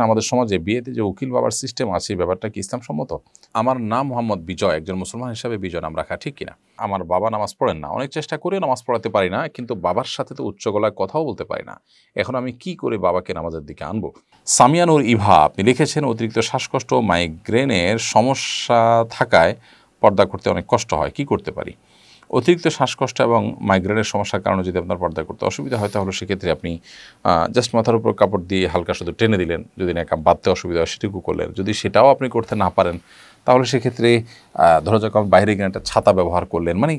এখন আমাদের সমাজে বিয়েতে যে উকিল বাবার সিস্টেম আছে ব্যাপারটা কি ইসলাম সম্মত আমার নাম মোহাম্মদ বিজয় একজন মুসলমান হিসাবে বিজয় নাম রাখা ঠিক কিনা আমার বাবা নামাজ পড়েন না অনেক চেষ্টা করে নামাজ পড়াতে পারি না কিন্তু বাবার সাথে তো উচ্চ গলায় কথাও বলতে পারি না এখন আমি কি করে বাবাকে নামাজের দিকে আনবো সামিয়ানুর ইভা আপনি লিখেছেন অতিরিক্ত শ্বাসকষ্ট মাইগ্রেনের সমস্যা থাকায় পর্দা করতে অনেক কষ্ট হয় কি করতে পারি অতিরিক্ত শ্বাসকষ্ট এবং মাইগ্রেনের সমস্যার কারণে যদি আপনার পর্দা করতে অসুবিধা হয় তাহলে সেক্ষেত্রে আপনি জাস্ট মাথার উপর কাপড় দিয়ে হালকা শুধু টেনে দিলেন যদি না বাঁধতে অসুবিধা হয় সেটুকু করলেন যদি সেটাও আপনি করতে না পারেন তাহলে সেক্ষেত্রে ধরো যখন বাইরে গিয়ে একটা ছাতা ব্যবহার করলেন মানে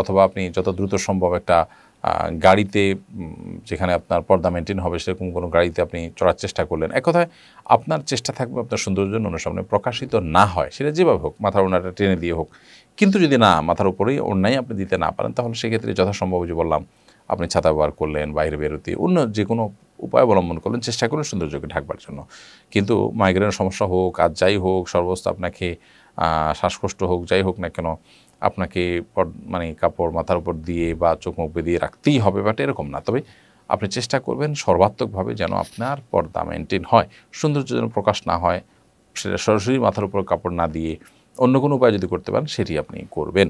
অথবা আপনি যত দ্রুত সম্ভব একটা গাড়িতে যেখানে আপনার পর্দা মেনটেন হবে সেরকম কোনো গাড়িতে আপনি চড়ার চেষ্টা করলেন এক কথায় আপনার চেষ্টা থাকবে আপনার সৌন্দর্য অন্য সামনে প্রকাশিত না হয় সেটা যেভাবে হোক মাথার ওনাটা টেনে দিয়ে হোক কিন্তু যদি না মাথার উপরেই অন্যায় আপনি দিতে না পারেন তাহলে সেক্ষেত্রে যথাসম্ভব যে বললাম আপনি ছাতা ব্যবহার করলেন বাইরে বেরোতে অন্য যে কোনো উপায় অবলম্বন করলেন চেষ্টা করুন সৌন্দর্যকে ঢাকবার জন্য কিন্তু মাইগ্রেনের সমস্যা হোক আর যাই হোক সর্বস্থ আপনাকে শ্বাসকষ্ট হোক যাই হোক না কেন আপনাকে মানে কাপড় মাথার উপর দিয়ে বা চোখ মুখ দিয়ে রাখতেই হবে বাট এরকম না তবে আপনি চেষ্টা করবেন সর্বাত্মকভাবে যেন আপনার পর্দা মেনটেন হয় সৌন্দর্য যেন প্রকাশ না হয় সেটা সরাসরি মাথার উপর কাপড় না দিয়ে অন্য কোনো উপায় যদি করতে পারেন সেটি আপনি করবেন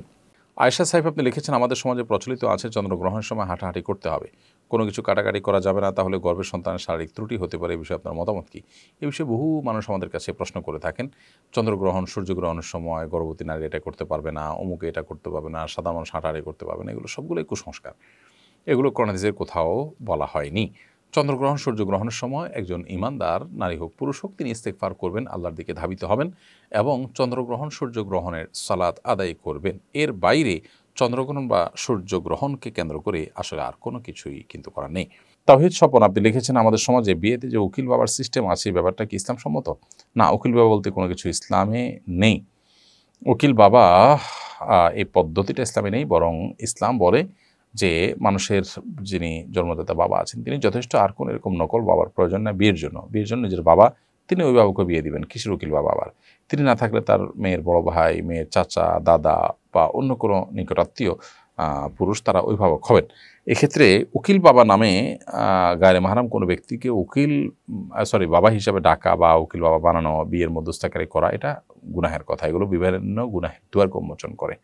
আয়সা সাহেব আপনি লিখেছেন আমাদের সমাজে প্রচলিত আছে চন্দ্রগ্রহণের সময় হাঁটাহাঁটি করতে হবে কোনো কিছু কাটাকাটি করা যাবে না তাহলে গর্বের সন্তানের শারীরিক ত্রুটি হতে পারে এ বিষয়ে আপনার মতামত কী এ বিষয়ে বহু মানুষ আমাদের কাছে প্রশ্ন করে থাকেন চন্দ্রগ্রহণ সূর্যগ্রহণের সময় গর্ভবতী নারী এটা করতে পারবে না অমুকে এটা করতে পারবে না সাদা মানুষ হাঁটাহাঁটি করতে পারবে না এগুলো সবগুলোই কুসংস্কার এগুলো করোনাদিসের কোথাও বলা হয়নি চন্দ্রগ্রহণ সূর্যগ্রহণের সময় একজন ইমানদার নারী হোক পুরুষ হোক তিনি ইস্তেকফার করবেন আল্লাহর দিকে ধাবিত হবেন এবং চন্দ্রগ্রহণ সূর্যগ্রহণের সালাদ আদায় করবেন এর বাইরে চন্দ্রগ্রহণ বা সূর্যগ্রহণকে কেন্দ্র করে আসলে আর কোনো কিছুই কিন্তু করা নেই তাহিদ স্বপন আপনি লিখেছেন আমাদের সমাজে বিয়েতে যে উকিল বাবার সিস্টেম আছে এই ব্যাপারটা কি ইসলামসম্মত না উকিল বাবা বলতে কোনো কিছু ইসলামে নেই উকিল বাবা এই পদ্ধতিটা ইসলামে নেই বরং ইসলাম বলে যে মানুষের যিনি জন্মদাতা বাবা আছেন তিনি যথেষ্ট আর কোনো এরকম নকল বাবার প্রয়োজন না বিয়ের জন্য বিয়ের জন্য নিজের বাবা তিনি অভিভাবককে বিয়ে দিবেন কিশোর উকিল বাবা আবার তিনি না থাকলে তার মেয়ের বড় ভাই মেয়ের চাচা দাদা বা অন্য কোনো নিকটাত্মীয় পুরুষ তারা অভিভাবক হবেন এক্ষেত্রে উকিল বাবা নামে গায়ে মাহারাম কোনো ব্যক্তিকে উকিল সরি বাবা হিসাবে ডাকা বা উকিল বাবা বানানো বিয়ের মধ্যস্থাকারী করা এটা গুনাহের কথা এগুলো বিভিন্ন গুনাহের দুয়ার উন্মোচন করে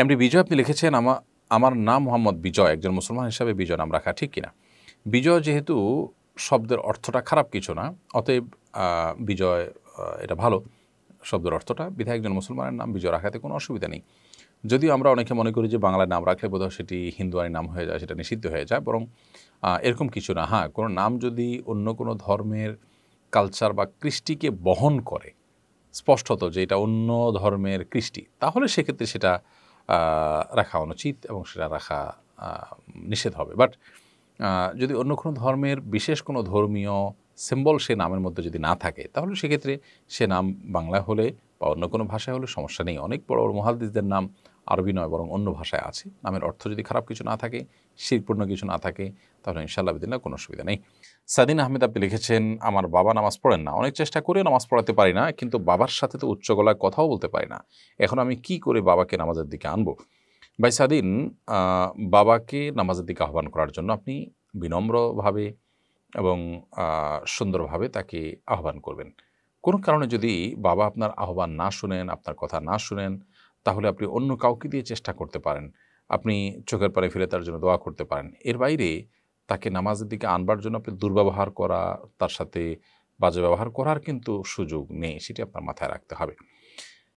এমডি বিজয় আপনি লিখেছেন আমার আমার নাম মোহাম্মদ বিজয় একজন মুসলমান হিসাবে বিজয় নাম রাখা ঠিক কিনা বিজয় যেহেতু শব্দের অর্থটা খারাপ কিছু না অতএব বিজয় এটা ভালো শব্দের অর্থটা বিধায় একজন মুসলমানের নাম বিজয় রাখাতে কোনো অসুবিধা নেই যদিও আমরা অনেকে মনে করি যে বাংলায় নাম রাখলে বোধহয় সেটি হিন্দুয়ানি নাম হয়ে যায় সেটা নিষিদ্ধ হয়ে যায় বরং এরকম কিছু না হ্যাঁ কোনো নাম যদি অন্য কোনো ধর্মের কালচার বা কৃষ্টিকে বহন করে স্পষ্টত যে এটা অন্য ধর্মের কৃষ্টি তাহলে সেক্ষেত্রে সেটা রাখা অনুচিত এবং সেটা রাখা নিষেধ হবে বাট যদি অন্য কোনো ধর্মের বিশেষ কোনো ধর্মীয় সিম্বল সে নামের মধ্যে যদি না থাকে তাহলে সেক্ষেত্রে সে নাম বাংলা হলে বা অন্য কোনো ভাষায় হলে সমস্যা নেই অনেক বড় বড় মহাদিসদের নাম আরবি নয় বরং অন্য ভাষায় আছে নামের অর্থ যদি খারাপ কিছু না থাকে শিরপূর্ণ কিছু না থাকে তাহলে ইনশাল্লাহ বিদিল্লা কোনো অসুবিধা নেই সাদিন আহমেদ আপনি লিখেছেন আমার বাবা নামাজ পড়েন না অনেক চেষ্টা করেও নামাজ পড়াতে পারি না কিন্তু বাবার সাথে তো উচ্চ গলায় কথাও বলতে পারি না এখন আমি কি করে বাবাকে নামাজের দিকে আনবো ভাই সাদিন বাবাকে নামাজের দিকে আহ্বান করার জন্য আপনি বিনম্রভাবে এবং সুন্দরভাবে তাকে আহ্বান করবেন কোনো কারণে যদি বাবা আপনার আহ্বান না শুনেন আপনার কথা না শুনেন তাহলে আপনি অন্য কাউকে দিয়ে চেষ্টা করতে পারেন আপনি চোখের পারে ফিরে তার জন্য দোয়া করতে পারেন এর বাইরে তাকে নামাজের দিকে আনবার জন্য আপনি দুর্ব্যবহার করা তার সাথে বাজে ব্যবহার করার কিন্তু সুযোগ নেই সেটি আপনার মাথায় রাখতে হবে